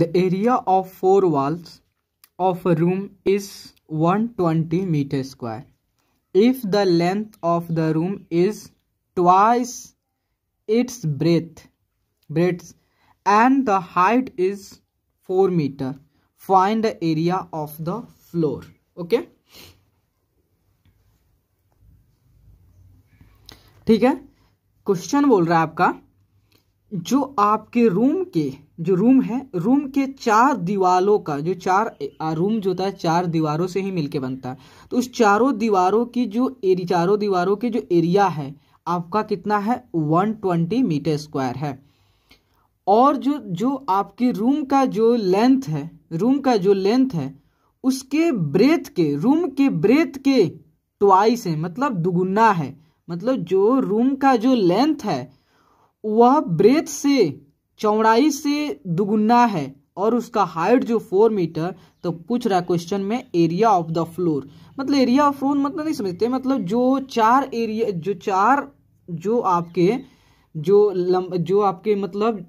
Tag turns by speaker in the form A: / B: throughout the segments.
A: The area of four walls of a room is 120 meter square. If the length of the room is twice its breadth, breadth and the height is 4 meter, find the area of the floor. Okay? ठीक है question बोल रहा है आपका जो आपके room के जो रूम है रूम के चार दीवारों का जो चार रूम जो होता है चार दीवारों से ही मिलके बनता है तो उस चारों दीवारों की जो एरी चारों दीवारों की जो एरिया है आपका कितना है वन ट्वेंटी मीटर स्क्वायर है और जो जो आपके रूम का जो लेंथ है रूम का जो लेंथ है उसके ब्रेथ के रूम के ब्रेथ के ट्वाइस है मतलब दुगुना है मतलब जो रूम का जो लेंथ है वह ब्रेथ से चौड़ाई से दुगुना है और उसका हाइट जो फोर मीटर तो पूछ रहा क्वेश्चन में एरिया ऑफ द फ्लोर मतलब एरिया ऑफ फ्लोर मतलब नहीं समझते मतलब जो चार एरिया जो चार जो आपके जो लम, जो आपके मतलब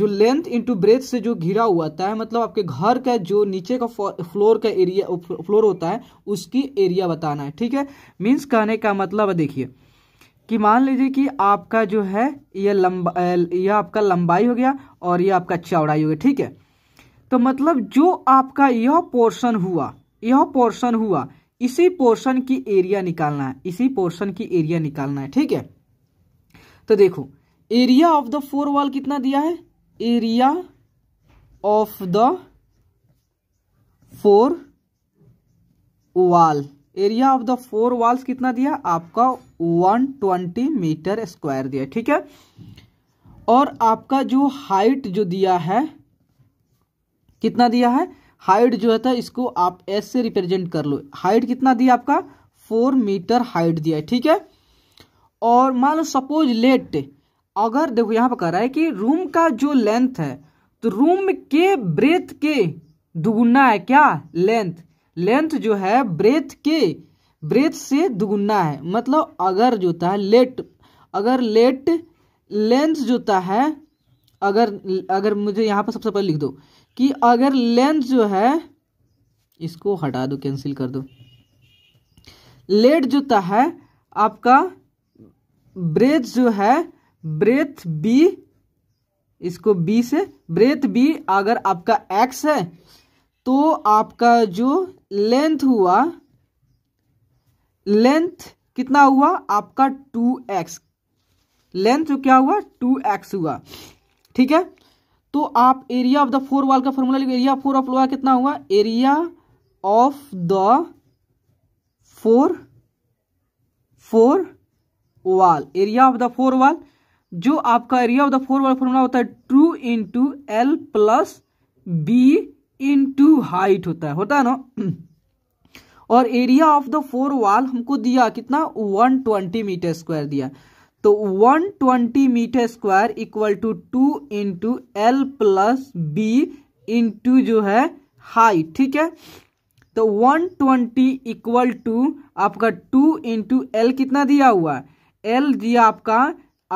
A: जो लेंथ इंटू ब्रेथ से जो घिरा हुआ होता है मतलब आपके घर का जो नीचे का फ्लोर का एरिया फ्लोर होता है उसकी एरिया बताना है ठीक है मीन्स कहने का मतलब देखिए कि मान लीजिए कि आपका जो है ये लंबा यह आपका लंबाई हो गया और यह आपका चौड़ाई हो गया ठीक है तो मतलब जो आपका यह पोर्शन हुआ यह पोर्शन हुआ इसी पोर्शन की एरिया निकालना है इसी पोर्शन की एरिया निकालना है ठीक है तो देखो area of the four wall कितना दिया है area of the four wall area of the four walls कितना दिया आपका 120 मीटर स्क्वायर दिया ठीक है और आपका जो हाइट जो दिया है कितना दिया है हाइट जो है था तो इसको आप एस से रिप्रेजेंट कर लो हाइट कितना दिया आपका फोर मीटर हाइट दिया है ठीक है और मान लो सपोज लेट अगर देखो यहां पर कह रहा है कि रूम का जो लेंथ है तो रूम के ब्रेथ के दुगुना है क्या लेंथ लेंथ जो है ब्रेथ के ब्रेथ से दुगुना है मतलब अगर जोता है लेट अगर लेट लेंथ जोता है अगर अगर मुझे यहाँ पर सबसे पहले लिख दो कि अगर लेंथ जो है इसको हटा दो कैंसिल कर दो लेट जोता है आपका ब्रेथ जो है ब्रेथ बी इसको बी से ब्रेथ बी अगर आपका एक्स है तो आपका जो लेंथ हुआ लेंथ कितना हुआ आपका टू एक्स लेंथ जो क्या हुआ टू एक्स हुआ ठीक है तो आप area of the four wall का फॉर्मूला लिखो एरिया फोर ऑफ लोहा कितना हुआ area of the four four wall area of the four wall जो आपका area of the four wall formula होता है two into L plus B into height होता है होता है ना और area of the four wall हमको दिया कितना 120 मीटर स्क्वायर दिया तो 120 meter square equal to to into L plus B into जो है हाइट ठीक है तो 120 इक्वल टू आपका 2 इंटू एल कितना दिया हुआ है एल दिया आपका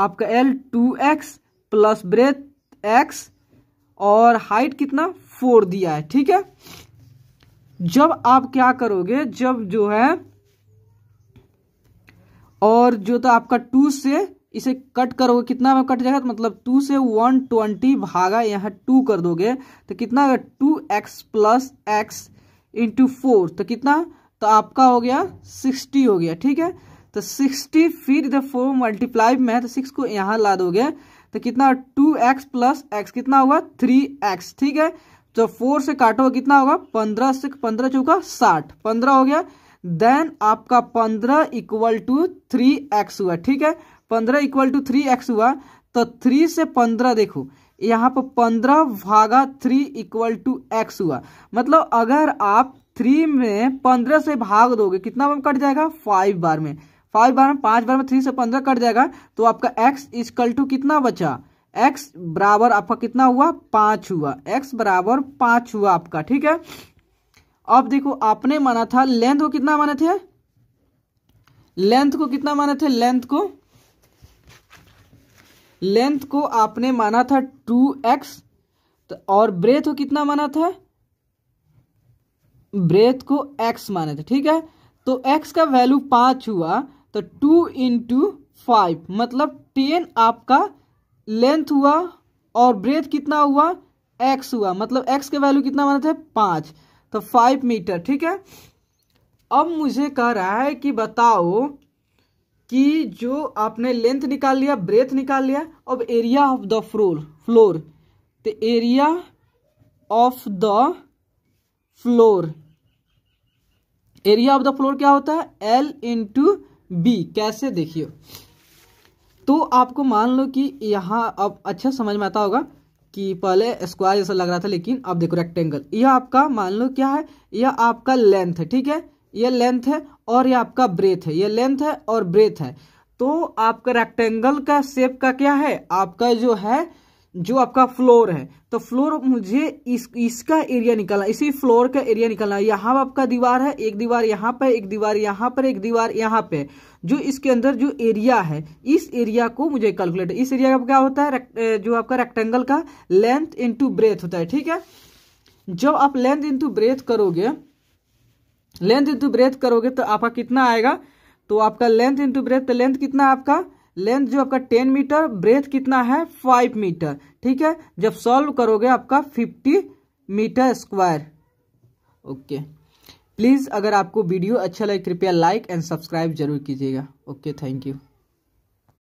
A: आपका L two X plus breadth X और हाइट कितना फोर दिया है ठीक है जब आप क्या करोगे जब जो है और जो तो आपका टू से इसे कट करोगे कितना में कट जाएगा तो मतलब टू से वन ट्वेंटी भागा यहाँ टू कर दोगे तो कितना two X plus X into four तो कितना तो आपका हो गया सिक्सटी हो गया ठीक है तो सिक्सटी फिर इधर फोर मल्टीप्लाई में है तो सिक्स को यहां ला दोगे तो कितना टू एक्स प्लस एक्स कितना होगा थ्री एक्स ठीक है तो फोर से काटो कितना होगा पंद्रह से पंद्रह चौका साठ पंद्रह हो गया देन आपका पंद्रह इक्वल टू थ्री एक्स हुआ ठीक है पंद्रह इक्वल टू थ्री एक्स हुआ तो थ्री से पंद्रह देखो यहाँ पर पंद्रह भागा थ्री इक्वल टू एक्स हुआ मतलब अगर आप थ्री में पंद्रह से भाग दोगे कितना में कट जाएगा फाइव बार में फाइव बार में पांच बार में थ्री से पंद्रह कट जाएगा तो आपका एक्स इजकल टू कितना बचा एक्स बराबर आपका कितना हुआ पांच हुआ एक्स बराबर पांच हुआ आपका ठीक है अब देखो आपने माना था लेंथ को कितना माने थे लेंथ को कितना माने थे लेंथ को लेंथ को आपने माना था टू एक्स तो और ब्रेथ को कितना माना था ब्रेथ को एक्स माने थे ठीक है तो एक्स का वैल्यू पांच हुआ तो टू इंटू फाइव मतलब टेन आपका लेंथ हुआ और ब्रेथ कितना हुआ एक्स हुआ मतलब एक्स के वैल्यू कितना माना था पाँच तो फाइव मीटर ठीक है अब मुझे कह रहा है कि बताओ कि जो आपने लेंथ निकाल लिया ब्रेथ निकाल लिया अब area of the floor floor तो area of the floor area of the floor क्या होता है एल इंटू बी कैसे देखियो तो आपको मान लो कि यहाँ अब अच्छा समझ में आता होगा कि पहले स्क्वायर जैसा लग रहा था लेकिन अब देखो रेक्टेंगल यह आपका मान लो क्या है यह आपका लेंथ है ठीक है यह लेंथ है और यह आपका ब्रेथ है यह लेंथ है और ब्रेथ है तो आपका रेक्टेंगल का शेप का क्या है आपका जो है जो आपका फ्लोर है तो फ्लोर मुझे इस इसका एरिया निकालना इसी फ्लोर का एरिया है यहाँ आपका दीवार है एक दीवार यहाँ पर एक दीवार यहाँ पर एक दीवार यहाँ पे जो इसके अंदर जो एरिया है इस एरिया को मुझे कैलकुलेट इस एरिया का क्या होता है जो आपका रेक्टेंगल का लेंथ इंटू ब्रेथ होता है ठीक है जब आप लेंथ इंटू ब्रेथ करोगे लेंथ इंटू ब्रेथ करोगे तो आपका कितना आएगा तो आपका लेंथ इंटू ब्रेथ लेंथ कितना आपका लेंथ जो आपका टेन मीटर ब्रेथ कितना है फाइव मीटर ठीक है जब सॉल्व करोगे आपका fifty meter square okay please अगर आपको वीडियो अच्छा लगे कृपया लाइक एंड सब्सक्राइब जरूर कीजिएगा ओके थैंक यू